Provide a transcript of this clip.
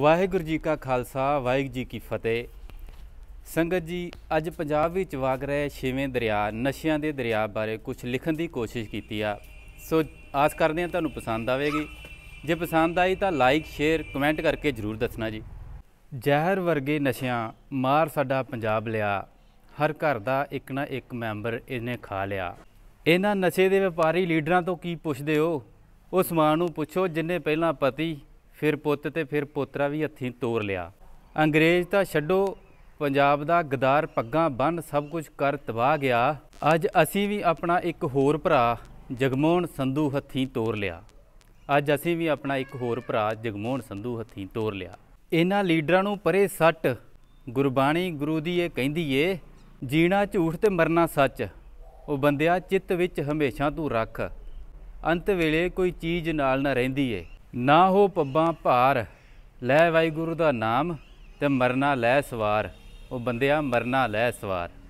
ਵਾਹਿਗੁਰੂ ਜੀ ਕਾ ਖਾਲਸਾ ਵਾਹਿਗੁਰੂ ਜੀ ਕੀ ਫਤਿਹ ਸੰਗਤ ਜੀ ਅੱਜ ਪੰਜਾਬ ਵਿੱਚ ਵਗ ਰਹੇ ਛੇਵੇਂ ਦਰਿਆ ਨਸ਼ਿਆਂ ਦੇ ਦਰਿਆ ਬਾਰੇ ਕੁਝ ਲਿਖਣ ਦੀ ਕੋਸ਼ਿਸ਼ ਕੀਤੀ ਆ ਸੋ ਆਸ ਕਰਦੇ ਹਾਂ ਤੁਹਾਨੂੰ ਪਸੰਦ ਆਵੇਗੀ ਜੇ ਪਸੰਦ ਆਈ ਤਾਂ ਲਾਈਕ ਸ਼ੇਅਰ ਕਮੈਂਟ ਕਰਕੇ ਜਰੂਰ ਦੱਸਣਾ ਜੀ ਜ਼ਹਿਰ ਵਰਗੇ ਨਸ਼ਿਆਂ ਮਾਰ ਸਾਡਾ ਪੰਜਾਬ ਲਿਆ ਹਰ ਘਰ ਦਾ ਇੱਕ ਨਾ ਇੱਕ ਮੈਂਬਰ ਇਹਨੇ ਖਾ ਲਿਆ ਇਹਨਾਂ ਨਸ਼ੇ ਦੇ ਵਪਾਰੀ ਲੀਡਰਾਂ ਤੋਂ ਕੀ ਪੁੱਛਦੇ ਹੋ ਉਹ ਸਮਾਨ ਨੂੰ ਪੁੱਛੋ ਜਿੰਨੇ ਪਹਿਲਾਂ ਪਤੀ ਫਿਰ ਪੁੱਤ ਤੇ ਫਿਰ ਪੋਤਰਾ ਵੀ ਹੱਥੀਂ ਤੋੜ ਲਿਆ ਅੰਗਰੇਜ਼ ਤਾਂ ਛੱਡੋ ਪੰਜਾਬ ਦਾ ਗਦਾਰ ਪੱਗਾਂ ਬੰਨ ਸਭ ਕੁਝ ਕਰ ਤਬਾਹ ਗਿਆ ਅੱਜ ਅਸੀਂ ਵੀ ਆਪਣਾ ਇੱਕ ਹੋਰ ਭਰਾ ਜਗਮੋਹਨ ਸੰਧੂ ਹੱਥੀਂ ਤੋੜ ਲਿਆ ਅੱਜ ਅਸੀਂ ਵੀ ਆਪਣਾ ਇੱਕ ਹੋਰ ਭਰਾ ਜਗਮੋਹਨ ਸੰਧੂ ਹੱਥੀਂ ਤੋੜ ਲਿਆ ਇਹਨਾਂ ਲੀਡਰਾਂ ਨੂੰ ਪਰੇ ਸੱਟ ਗੁਰਬਾਣੀ ਗੁਰੂ ਦੀ ਇਹ ਕਹਿੰਦੀ ਏ ਜੀਣਾ ਝੂਠ ਤੇ ਮਰਨਾ ਸੱਚ ਉਹ ਬੰਦਿਆ ਚਿੱਤ ਵਿੱਚ ਹਮੇਸ਼ਾ ਤੂੰ ਰੱਖ ਅੰਤ ਵੇਲੇ ਕੋਈ ਚੀਜ਼ ਨਾਲ ਨਾ ਰਹਿੰਦੀ ਏ ਨਾ ਹੋ ਪੱਬਾਂ ਭਾਰ ਲੈ ਵਾਹਿਗੁਰੂ ਦਾ ਨਾਮ ਤੇ ਮਰਨਾ ਲੈ ਸਵਾਰ ਉਹ ਬੰਦਿਆ ਮਰਨਾ ਲੈ ਸਵਾਰ